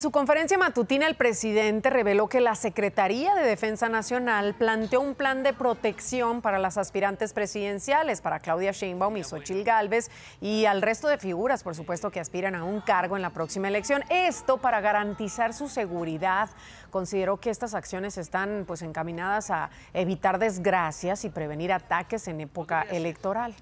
su conferencia matutina, el presidente reveló que la Secretaría de Defensa Nacional planteó un plan de protección para las aspirantes presidenciales, para Claudia Sheinbaum y Sochil Gálvez y al resto de figuras, por supuesto, que aspiran a un cargo en la próxima elección. Esto para garantizar su seguridad. Consideró que estas acciones están pues, encaminadas a evitar desgracias y prevenir ataques en época electoral.